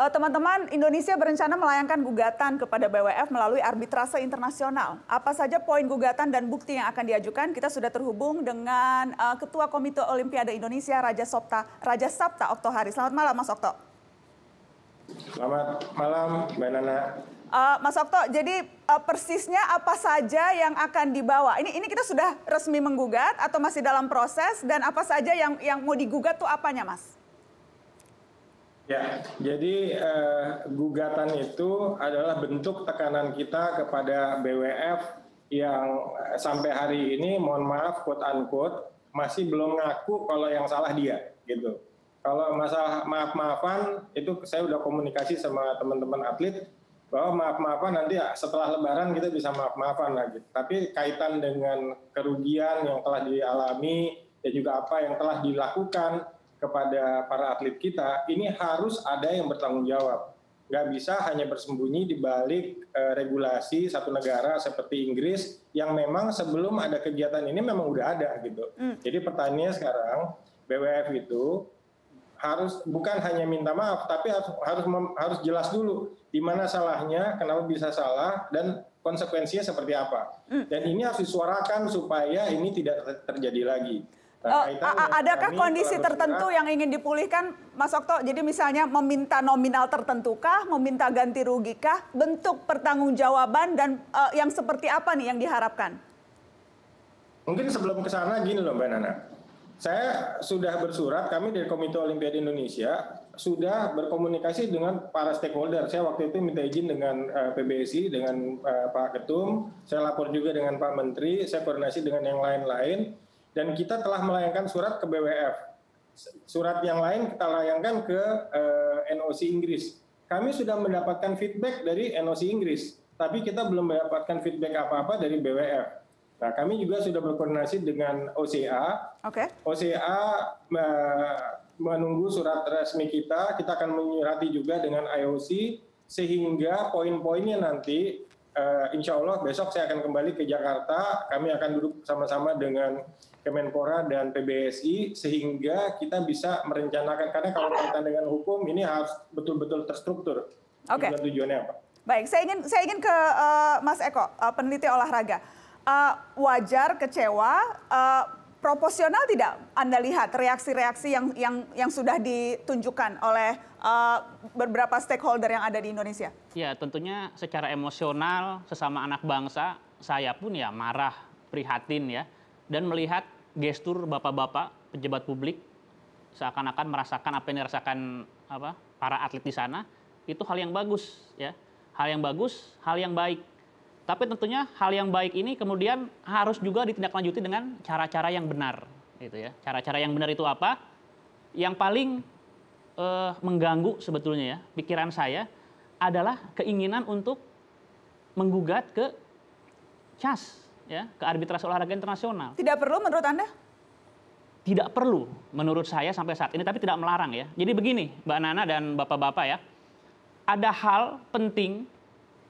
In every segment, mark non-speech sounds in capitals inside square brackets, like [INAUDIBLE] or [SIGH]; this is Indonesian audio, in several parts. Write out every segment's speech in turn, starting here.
Eh, teman-teman Indonesia berencana melayangkan gugatan kepada BWF melalui arbitrase internasional. Apa saja poin gugatan dan bukti yang akan diajukan? Kita sudah terhubung dengan uh, Ketua Komite Olimpiade Indonesia Raja Sopta, Raja Sabta Oktohari. Selamat malam Mas Okto. Selamat malam Mbak Nana. Uh, Mas Okto, jadi uh, persisnya apa saja yang akan dibawa? Ini ini kita sudah resmi menggugat atau masih dalam proses dan apa saja yang yang mau digugat tuh apanya, Mas? Ya, jadi eh, gugatan itu adalah bentuk tekanan kita kepada BWF yang eh, sampai hari ini, mohon maaf, quote unquote, masih belum ngaku kalau yang salah dia, gitu. Kalau masalah maaf-maafan, itu saya udah komunikasi sama teman-teman atlet, bahwa maaf-maafan nanti ya, setelah lebaran kita bisa maaf-maafan lagi. Tapi kaitan dengan kerugian yang telah dialami, dan juga apa yang telah dilakukan, kepada para atlet kita, ini harus ada yang bertanggung jawab. Nggak bisa hanya bersembunyi di balik e, regulasi satu negara seperti Inggris yang memang sebelum ada kegiatan ini memang udah ada gitu. Mm. Jadi pertanyaannya sekarang BWF itu harus bukan hanya minta maaf tapi harus harus mem, harus jelas dulu di mana salahnya, kenapa bisa salah dan konsekuensinya seperti apa. Mm. Dan ini harus disuarakan supaya ini tidak terjadi lagi. Uh, adakah kondisi tertentu yang ingin dipulihkan, Mas Okto? Jadi misalnya meminta nominal tertentu kah, meminta ganti rugi kah, bentuk pertanggungjawaban dan uh, yang seperti apa nih yang diharapkan? Mungkin sebelum ke sana gini loh Mbak Nana. Saya sudah bersurat, kami dari Komite Olimpiade Indonesia sudah berkomunikasi dengan para stakeholder. Saya waktu itu minta izin dengan uh, eh, PBSI, dengan uh, Pak Ketum, saya lapor juga dengan Pak Menteri, saya koordinasi dengan yang lain-lain dan kita telah melayangkan surat ke BWF. Surat yang lain kita layangkan ke eh, NOC Inggris. Kami sudah mendapatkan feedback dari NOC Inggris, tapi kita belum mendapatkan feedback apa-apa dari BWF. Nah, kami juga sudah berkoordinasi dengan OCA. Okay. OCA me menunggu surat resmi kita, kita akan menyurati juga dengan IOC sehingga poin-poinnya nanti uh, insya Allah besok saya akan kembali ke Jakarta. Kami akan duduk sama-sama dengan Kemenpora dan PBSI sehingga kita bisa merencanakan karena kalau kaitan dengan hukum ini harus betul-betul terstruktur. Oke. Okay. Tujuannya apa? Baik, saya ingin saya ingin ke uh, Mas Eko, uh, peneliti olahraga. Uh, wajar kecewa. Uh, proporsional tidak Anda lihat reaksi-reaksi yang yang yang sudah ditunjukkan oleh uh, beberapa stakeholder yang ada di Indonesia? Ya, tentunya secara emosional sesama anak bangsa saya pun ya marah, prihatin ya dan melihat gestur bapak-bapak pejabat publik seakan-akan merasakan apa yang dirasakan apa para atlet di sana itu hal yang bagus ya. Hal yang bagus, hal yang baik tapi tentunya hal yang baik ini kemudian harus juga ditindaklanjuti dengan cara-cara yang benar, gitu ya. Cara-cara yang benar itu apa? Yang paling eh, mengganggu sebetulnya ya pikiran saya adalah keinginan untuk menggugat ke CAS, ya, ke Arbitrase olahraga internasional. Tidak perlu menurut Anda? Tidak perlu menurut saya sampai saat ini, tapi tidak melarang ya. Jadi begini, Mbak Nana dan Bapak-Bapak ya, ada hal penting,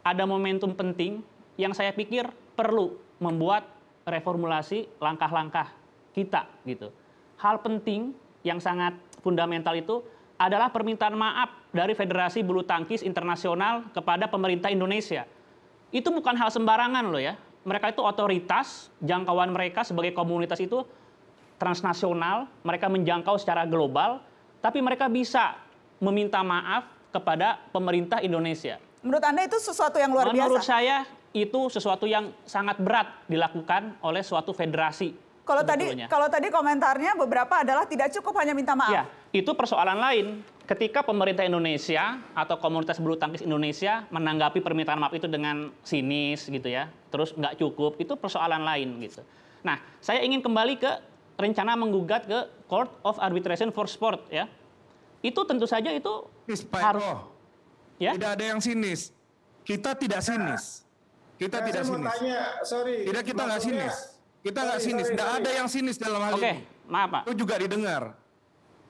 ada momentum penting yang saya pikir perlu membuat reformulasi langkah-langkah kita gitu. Hal penting yang sangat fundamental itu adalah permintaan maaf dari Federasi Bulu Tangkis Internasional kepada pemerintah Indonesia. Itu bukan hal sembarangan loh ya. Mereka itu otoritas, jangkauan mereka sebagai komunitas itu transnasional, mereka menjangkau secara global, tapi mereka bisa meminta maaf kepada pemerintah Indonesia. Menurut Anda itu sesuatu yang luar Menurut biasa? Menurut saya itu sesuatu yang sangat berat dilakukan oleh suatu federasi. Kalau tadi kalau tadi komentarnya beberapa adalah tidak cukup hanya minta maaf. Ya, itu persoalan lain. Ketika pemerintah Indonesia atau komunitas bulu tangkis Indonesia menanggapi permintaan maaf itu dengan sinis gitu ya, terus nggak cukup, itu persoalan lain gitu. Nah, saya ingin kembali ke rencana menggugat ke Court of Arbitration for Sport ya. Itu tentu saja itu harus ya? Tidak ada yang sinis. Kita tidak sinis. Kita nah, tidak sinis. Tanya, sorry. Tidak kita nggak sinis. Kita nggak sinis. Tidak ada yang sinis dalam hal okay. ini. Oke, maaf Pak. Itu juga didengar.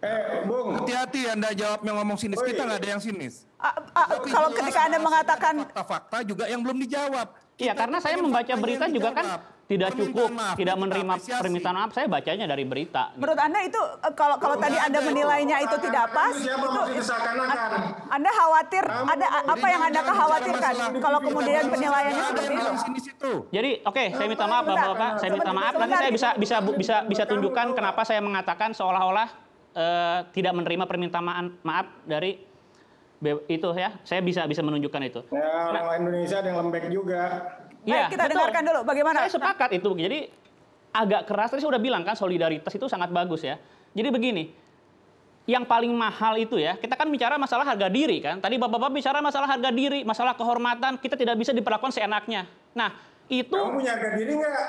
Eh, Bung. Hati-hati Anda jawab yang ngomong sinis. Oi. Oh, kita iya. nggak ada yang sinis. A, ah, a, ah, ah, Tapi kalau ketika Anda mengatakan fakta-fakta juga yang belum dijawab. Iya, karena saya membaca berita juga kan tidak cukup, maaf, tidak menerima apresiasi. permintaan maaf. Saya bacanya dari berita. Menurut Anda itu e, kalau kalau tadi Anda menilainya itu tidak pas, itu Anda khawatir ada apa yang Anda khawatirkan kalau kemudian penilaiannya seperti itu? Jadi, oke, okay, saya minta maaf Bapak-bapak, saya minta maaf. Nanti saya bisa bisa bisa bisa tunjukkan kenapa saya mengatakan seolah-olah e, tidak menerima permintaan maaf dari itu ya. Saya bisa bisa menunjukkan itu. Ya, orang nah. Indonesia ada yang lembek juga. Iya, Baik, ya, kita betul. dengarkan dulu bagaimana. Saya sepakat itu. Jadi agak keras tadi saya sudah bilang kan solidaritas itu sangat bagus ya. Jadi begini, yang paling mahal itu ya, kita kan bicara masalah harga diri kan. Tadi Bapak-bapak bicara masalah harga diri, masalah kehormatan, kita tidak bisa diperlakukan seenaknya. Nah, itu Kamu punya harga diri nggak?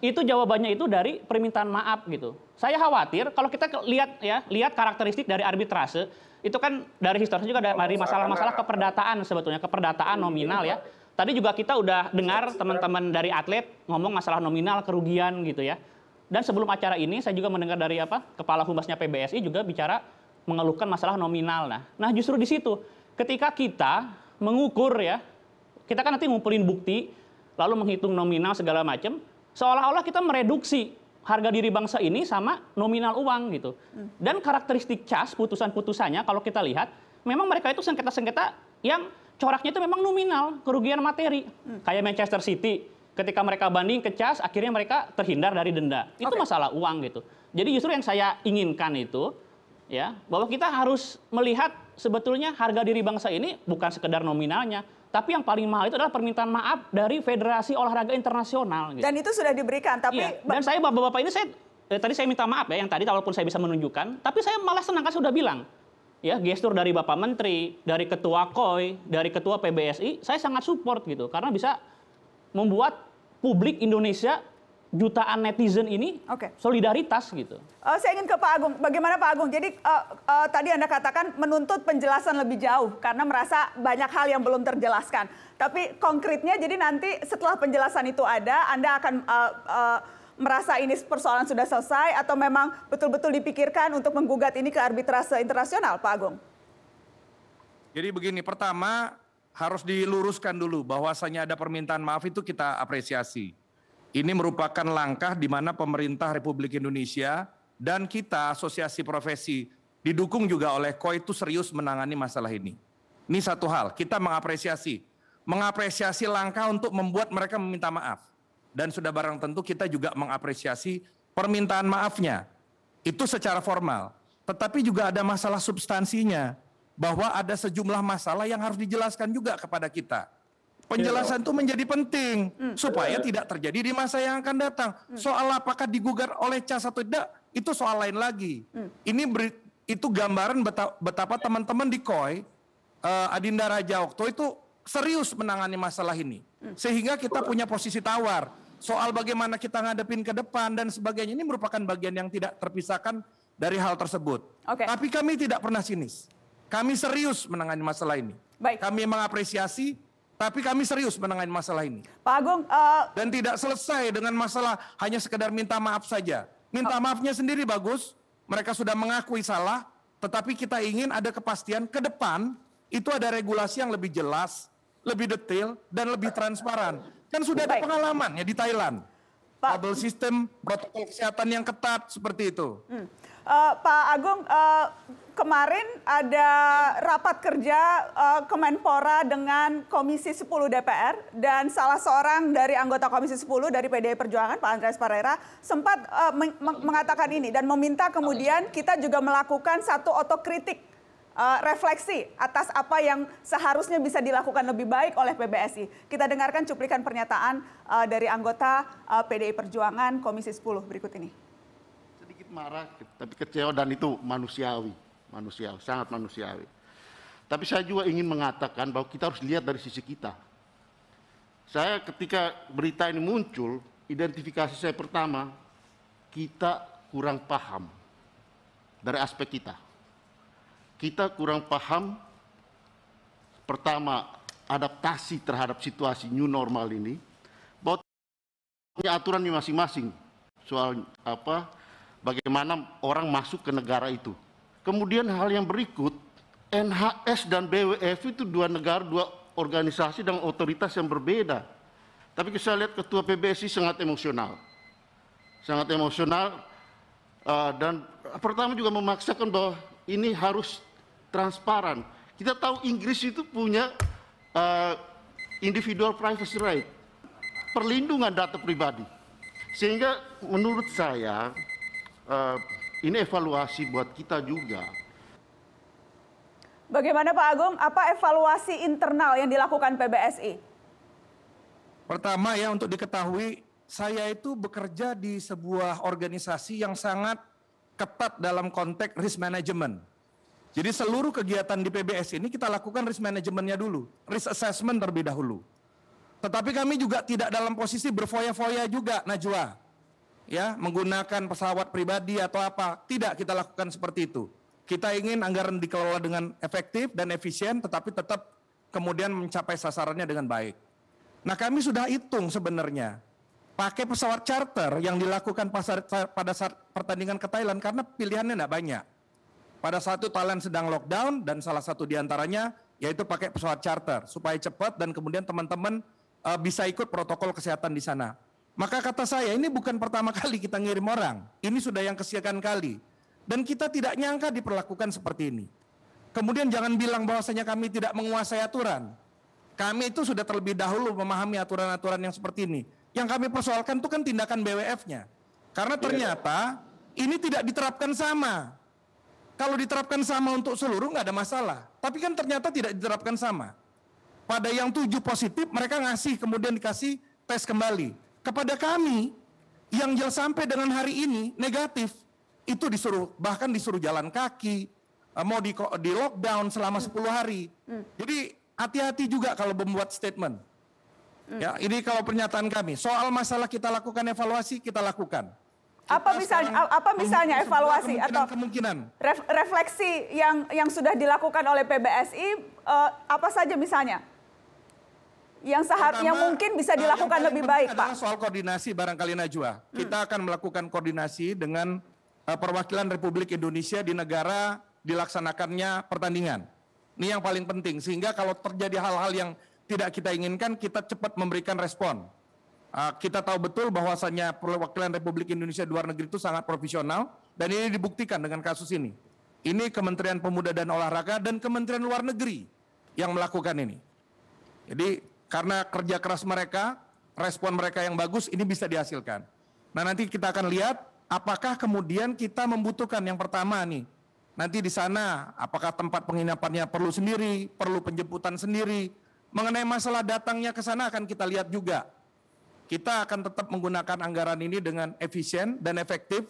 Itu jawabannya itu dari permintaan maaf gitu. Saya khawatir kalau kita lihat ya, lihat karakteristik dari arbitrase, itu kan dari historis juga dari masalah-masalah keperdataan sebetulnya, keperdataan nominal ya Tadi juga kita udah dengar teman-teman dari atlet ngomong masalah nominal kerugian gitu ya. Dan sebelum acara ini saya juga mendengar dari apa kepala humasnya PBSI juga bicara mengeluhkan masalah nominal. Nah, nah justru di situ ketika kita mengukur ya, kita kan nanti ngumpulin bukti lalu menghitung nominal segala macam, seolah-olah kita mereduksi harga diri bangsa ini sama nominal uang gitu. Hmm. Dan karakteristik cas putusan-putusannya kalau kita lihat memang mereka itu sengketa-sengketa yang coraknya itu memang nominal, kerugian materi. Hmm. Kayak Manchester City, ketika mereka banding ke cas, akhirnya mereka terhindar dari denda. Itu okay. masalah uang gitu. Jadi justru yang saya inginkan itu ya, bahwa kita harus melihat sebetulnya harga diri bangsa ini bukan sekedar nominalnya, tapi yang paling mahal itu adalah permintaan maaf dari Federasi Olahraga Internasional. Gitu. Dan itu sudah diberikan, tapi... Iya. Dan saya, bapak-bapak ini, saya eh, tadi saya minta maaf ya, yang tadi walaupun saya bisa menunjukkan, tapi saya malah senang kan sudah bilang, ya gestur dari Bapak Menteri, dari Ketua KOI, dari Ketua PBSI, saya sangat support gitu karena bisa membuat publik Indonesia jutaan netizen ini okay. solidaritas gitu. Uh, saya ingin ke Pak Agung, bagaimana Pak Agung? Jadi uh, uh, tadi Anda katakan menuntut penjelasan lebih jauh karena merasa banyak hal yang belum terjelaskan. Tapi konkretnya jadi nanti setelah penjelasan itu ada, Anda akan uh, uh, merasa ini persoalan sudah selesai atau memang betul-betul dipikirkan untuk menggugat ini ke arbitrase internasional, Pak Agung? Jadi begini, pertama harus diluruskan dulu bahwasanya ada permintaan maaf itu kita apresiasi. Ini merupakan langkah di mana pemerintah Republik Indonesia dan kita asosiasi profesi didukung juga oleh KOI itu serius menangani masalah ini. Ini satu hal, kita mengapresiasi. Mengapresiasi langkah untuk membuat mereka meminta maaf dan sudah barang tentu kita juga mengapresiasi permintaan maafnya. Itu secara formal. Tetapi juga ada masalah substansinya bahwa ada sejumlah masalah yang harus dijelaskan juga kepada kita. Penjelasan itu menjadi penting hmm. supaya tidak terjadi di masa yang akan datang. Hmm. Soal apakah digugat oleh cas atau tidak itu soal lain lagi. Hmm. Ini beri, itu gambaran betapa, teman-teman di KOI eh, Adinda Raja Okto itu serius menangani masalah ini. Sehingga kita punya posisi tawar. Soal bagaimana kita ngadepin ke depan dan sebagainya ini merupakan bagian yang tidak terpisahkan dari hal tersebut. Okay. Tapi kami tidak pernah sinis. Kami serius menangani masalah ini. Baik. Kami mengapresiasi, tapi kami serius menangani masalah ini. Pak Agung. Uh... Dan tidak selesai dengan masalah hanya sekedar minta maaf saja. Minta oh. maafnya sendiri bagus. Mereka sudah mengakui salah. Tetapi kita ingin ada kepastian ke depan itu ada regulasi yang lebih jelas, lebih detail, dan lebih transparan. Kan sudah ada pengalaman ya di Thailand. Pak, Double system protokol kesehatan yang ketat seperti itu. Hmm. Uh, Pak Agung, uh, kemarin ada rapat kerja uh, Kemenpora dengan Komisi 10 DPR dan salah seorang dari anggota Komisi 10 dari PDI Perjuangan, Pak Andreas Parera, sempat uh, meng mengatakan ini dan meminta kemudian kita juga melakukan satu otokritik uh, refleksi atas apa yang seharusnya bisa dilakukan lebih baik oleh PBSI. Kita dengarkan cuplikan pernyataan uh, dari anggota uh, eh, PDI Perjuangan Komisi 10 berikut ini. Sedikit marah, tapi kecewa dan itu manusiawi, manusiawi, sangat manusiawi. Tapi saya juga ingin mengatakan bahwa kita harus lihat dari sisi kita. Saya ketika berita ini muncul, identifikasi saya pertama, kita kurang paham dari aspek kita kita kurang paham pertama adaptasi terhadap situasi new normal ini bahwa punya aturan masing-masing soal apa bagaimana orang masuk ke negara itu. Kemudian hal yang berikut NHS dan BWF itu dua negara, dua organisasi dan otoritas yang berbeda. Tapi saya lihat ketua PBSI sangat emosional. Sangat emosional eh, dan pertama juga memaksakan bahwa ini harus transparan. Kita tahu Inggris itu punya uh, individual privacy right, perlindungan data pribadi. Sehingga menurut saya uh, ini evaluasi buat kita juga. Bagaimana Pak Agung, apa evaluasi internal yang dilakukan PBSI? Pertama ya untuk diketahui, saya itu bekerja di sebuah organisasi yang sangat ketat dalam konteks risk management. Jadi seluruh kegiatan di PBS ini kita lakukan risk manajemennya dulu, risk assessment terlebih dahulu. Tetapi kami juga tidak dalam posisi berfoya-foya juga, Najwa. Ya, menggunakan pesawat pribadi atau apa. Tidak kita lakukan seperti itu. Kita ingin anggaran dikelola dengan efektif dan efisien, tetapi tetap kemudian mencapai sasarannya dengan baik. Nah kami sudah hitung sebenarnya. Pakai pesawat charter yang dilakukan pada saat pertandingan ke Thailand karena pilihannya tidak banyak. Pada satu Thailand sedang lockdown dan salah satu diantaranya yaitu pakai pesawat charter supaya cepat dan kemudian teman-teman uh, bisa ikut protokol kesehatan di sana. Maka kata saya ini bukan pertama [LAUGHS] kali kita ngirim orang, ini sudah yang kesekian kali dan kita tidak nyangka diperlakukan seperti ini. Kemudian jangan bilang bahwasanya kami tidak menguasai aturan. Kami itu sudah terlebih dahulu memahami aturan-aturan yang seperti ini. Yang kami persoalkan itu kan tindakan BWF-nya. Karena iya. ternyata ini tidak diterapkan sama. Kalau diterapkan sama untuk seluruh nggak ada masalah. Tapi kan ternyata tidak diterapkan sama. Pada yang tujuh positif mereka ngasih kemudian dikasih tes kembali. Kepada kami yang sampai dengan hari ini negatif itu disuruh bahkan disuruh jalan kaki eh, mau di, di lockdown selama hmm. 10 hari. Hmm. Jadi hati-hati juga kalau membuat statement. Hmm. Ya, ini kalau pernyataan kami. Soal masalah kita lakukan evaluasi, kita lakukan apa misalnya apa misalnya evaluasi kemungkinan, atau kemungkinan. Ref, refleksi yang yang sudah dilakukan oleh PBSI uh, eh, apa saja misalnya? Yang seharusnya mungkin bisa eh, dilakukan yang lebih baik, Pak. Soal koordinasi barangkali Najwa. Hmm. Kita akan melakukan koordinasi dengan uh, perwakilan Republik Indonesia di negara dilaksanakannya pertandingan. Ini yang paling penting sehingga kalau terjadi hal-hal yang tidak kita inginkan kita cepat memberikan respon. Eh, kita tahu betul bahwasannya perwakilan Republik Indonesia di luar negeri itu sangat profesional dan ini dibuktikan dengan kasus ini. Ini Kementerian Pemuda dan Olahraga dan Kementerian Luar Negeri yang melakukan ini. Jadi karena kerja keras mereka, respon mereka yang bagus ini bisa dihasilkan. Nah nanti kita akan lihat apakah kemudian kita membutuhkan yang pertama nih. Nanti di sana apakah tempat penginapannya perlu sendiri, perlu penjemputan sendiri. Mengenai masalah datangnya ke sana akan kita lihat juga kita akan tetap menggunakan anggaran ini dengan efisien dan efektif,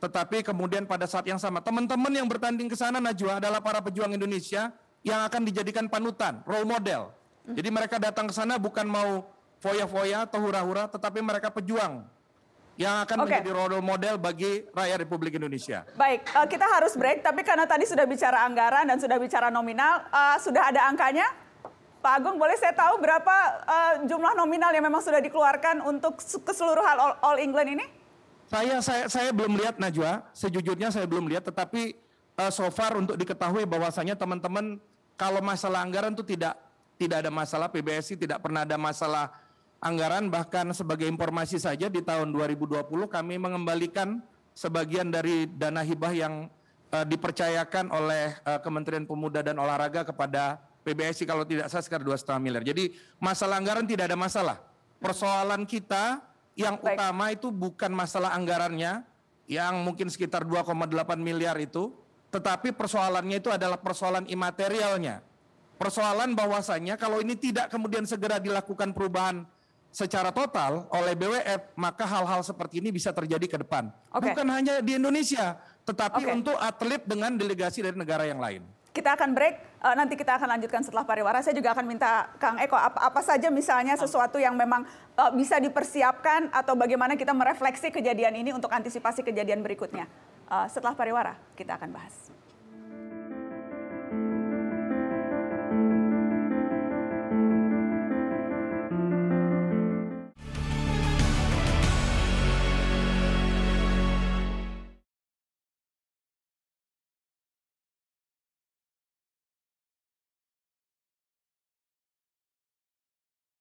tetapi kemudian pada saat yang sama teman-teman yang bertanding ke sana Najwa adalah para pejuang Indonesia yang akan dijadikan panutan, role model. Hmm. Jadi mereka datang ke sana bukan mau foya-foya atau hura-hura, tetapi mereka pejuang yang akan okay. menjadi role model bagi rakyat Republik Indonesia. Baik, eh, kita harus break, tapi karena tadi sudah bicara anggaran dan sudah bicara nominal, eh, sudah ada angkanya? Pak Agung, boleh saya tahu berapa uh, jumlah nominal yang memang sudah dikeluarkan untuk keseluruhan All, All England ini? Saya, saya saya belum lihat Najwa, sejujurnya saya belum lihat, tetapi uh, so far untuk diketahui bahwasanya teman-teman kalau masalah anggaran itu tidak tidak ada masalah PBSI tidak pernah ada masalah anggaran bahkan sebagai informasi saja di tahun 2020 kami mengembalikan sebagian dari dana hibah yang uh, dipercayakan oleh uh, Kementerian Pemuda dan Olahraga kepada PBSI kalau tidak salah sekitar dua setengah miliar. Jadi masalah anggaran tidak ada masalah. Persoalan kita yang Baik. utama itu bukan masalah anggarannya yang mungkin sekitar 2,8 miliar itu, tetapi persoalannya itu adalah persoalan imaterialnya. Persoalan bahwasanya kalau ini tidak kemudian segera dilakukan perubahan secara total oleh BWF, maka hal-hal seperti ini bisa terjadi ke depan. Okay. Bukan hanya di Indonesia, tetapi okay. untuk atlet dengan delegasi dari negara yang lain. Kita akan break uh, nanti kita akan lanjutkan setelah pariwara. Saya juga akan minta Kang Eko apa, apa saja misalnya sesuatu yang memang uh, bisa dipersiapkan atau bagaimana kita merefleksi kejadian ini untuk antisipasi kejadian berikutnya. Uh, setelah pariwara kita akan bahas.